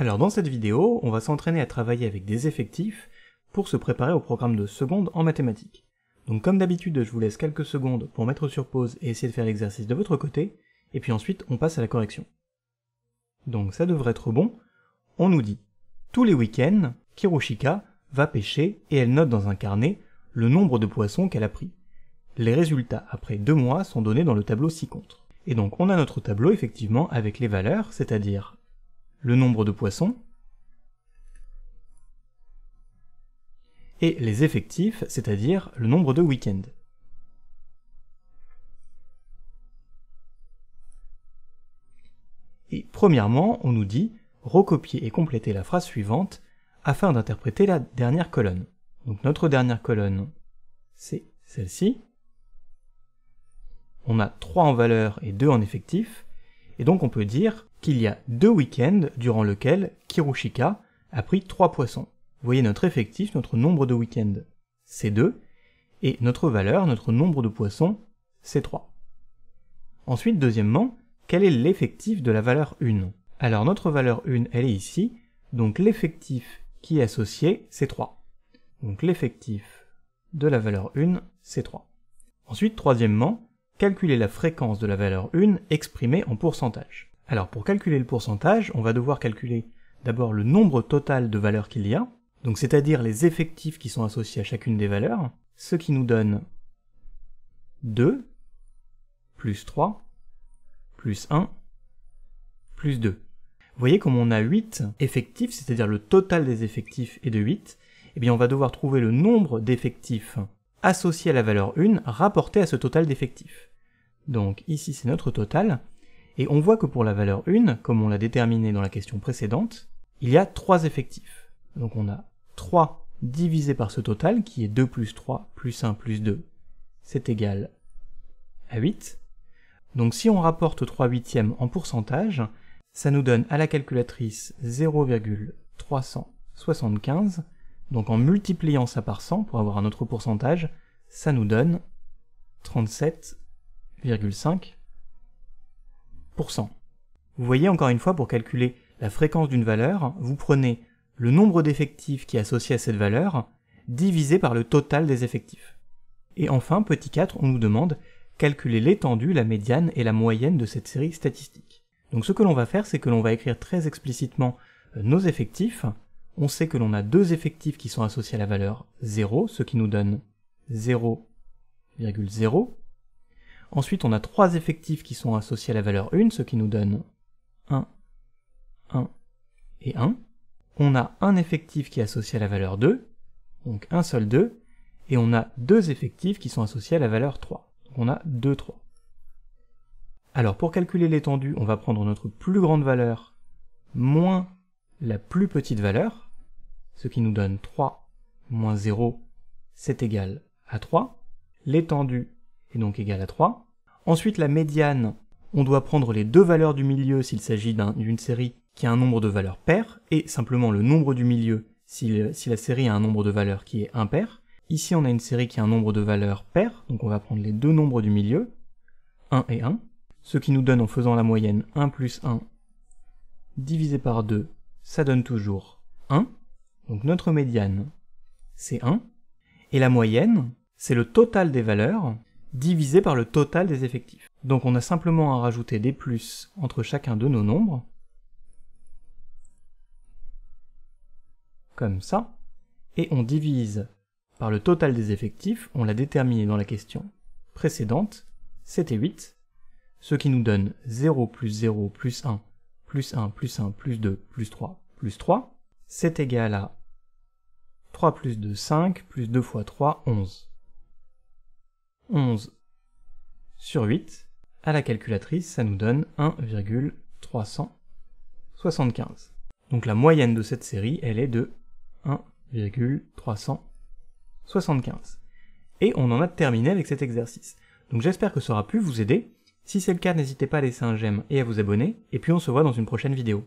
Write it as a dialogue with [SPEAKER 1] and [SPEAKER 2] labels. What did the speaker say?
[SPEAKER 1] Alors dans cette vidéo, on va s'entraîner à travailler avec des effectifs pour se préparer au programme de seconde en mathématiques. Donc comme d'habitude, je vous laisse quelques secondes pour mettre sur pause et essayer de faire l'exercice de votre côté, et puis ensuite on passe à la correction. Donc ça devrait être bon. On nous dit « Tous les week-ends, Kiroshika va pêcher et elle note dans un carnet le nombre de poissons qu'elle a pris. Les résultats après deux mois sont donnés dans le tableau ci-contre. » Et donc on a notre tableau effectivement avec les valeurs, c'est-à-dire le nombre de poissons, et les effectifs, c'est-à-dire le nombre de week-ends. Et premièrement, on nous dit recopier et compléter la phrase suivante afin d'interpréter la dernière colonne. Donc notre dernière colonne, c'est celle-ci. On a 3 en valeur et 2 en effectif, et donc on peut dire qu'il y a deux week-ends durant lesquels Kirushika a pris trois poissons. Vous voyez notre effectif, notre nombre de week-ends, c'est 2, et notre valeur, notre nombre de poissons, c'est 3. Ensuite, deuxièmement, quel est l'effectif de la valeur 1 Alors notre valeur 1, elle est ici, donc l'effectif qui est associé, c'est 3. Donc l'effectif de la valeur 1, c'est 3. Ensuite, troisièmement, calculer la fréquence de la valeur 1 exprimée en pourcentage. Alors pour calculer le pourcentage, on va devoir calculer d'abord le nombre total de valeurs qu'il y a, donc c'est-à-dire les effectifs qui sont associés à chacune des valeurs, ce qui nous donne 2 plus 3 plus 1 plus 2. Vous voyez comme on a 8 effectifs, c'est-à-dire le total des effectifs est de 8, eh bien on va devoir trouver le nombre d'effectifs associés à la valeur 1 rapporté à ce total d'effectifs. Donc ici c'est notre total, et on voit que pour la valeur 1, comme on l'a déterminé dans la question précédente, il y a 3 effectifs. Donc on a 3 divisé par ce total, qui est 2 plus 3 plus 1 plus 2, c'est égal à 8. Donc si on rapporte 3 huitièmes en pourcentage, ça nous donne à la calculatrice 0,375. Donc en multipliant ça par 100 pour avoir un autre pourcentage, ça nous donne 37,5%. Vous voyez encore une fois, pour calculer la fréquence d'une valeur, vous prenez le nombre d'effectifs qui est associé à cette valeur, divisé par le total des effectifs. Et enfin, petit 4, on nous demande calculer l'étendue, la médiane et la moyenne de cette série statistique. Donc ce que l'on va faire, c'est que l'on va écrire très explicitement euh, nos effectifs. On sait que l'on a deux effectifs qui sont associés à la valeur 0, ce qui nous donne 0,0. Ensuite, on a trois effectifs qui sont associés à la valeur 1, ce qui nous donne 1, 1 et 1. On a un effectif qui est associé à la valeur 2, donc un seul 2, et on a deux effectifs qui sont associés à la valeur 3. Donc on a 2, 3. Alors pour calculer l'étendue, on va prendre notre plus grande valeur moins la plus petite valeur, ce qui nous donne 3 moins 0, c'est égal à 3. L'étendue et donc égal à 3. Ensuite, la médiane, on doit prendre les deux valeurs du milieu s'il s'agit d'une série qui a un nombre de valeurs paires, et simplement le nombre du milieu si, la série a un nombre de valeurs qui est impair. Ici, on a une série qui a un nombre de valeurs paires, donc on va prendre les deux nombres du milieu, 1 et 1, ce qui nous donne en faisant la moyenne 1 plus 1 divisé par 2, ça donne toujours 1. Donc notre médiane, c'est 1. Et la moyenne, c'est le total des valeurs divisé par le total des effectifs. Donc on a simplement à rajouter des plus entre chacun de nos nombres, comme ça, et on divise par le total des effectifs, on l'a déterminé dans la question précédente, c'était 8, ce qui nous donne 0 plus 0 plus 1 plus 1 plus 1 plus 2 plus 3 plus 3, c'est égal à 3 plus 2, 5, plus 2 fois 3, 11. 11 sur 8, à la calculatrice, ça nous donne 1,375. Donc la moyenne de cette série, elle est de 1,375. Et on en a terminé avec cet exercice. Donc j'espère que ça aura pu vous aider. Si c'est le cas, n'hésitez pas à laisser un j'aime et à vous abonner, et puis on se voit dans une prochaine vidéo.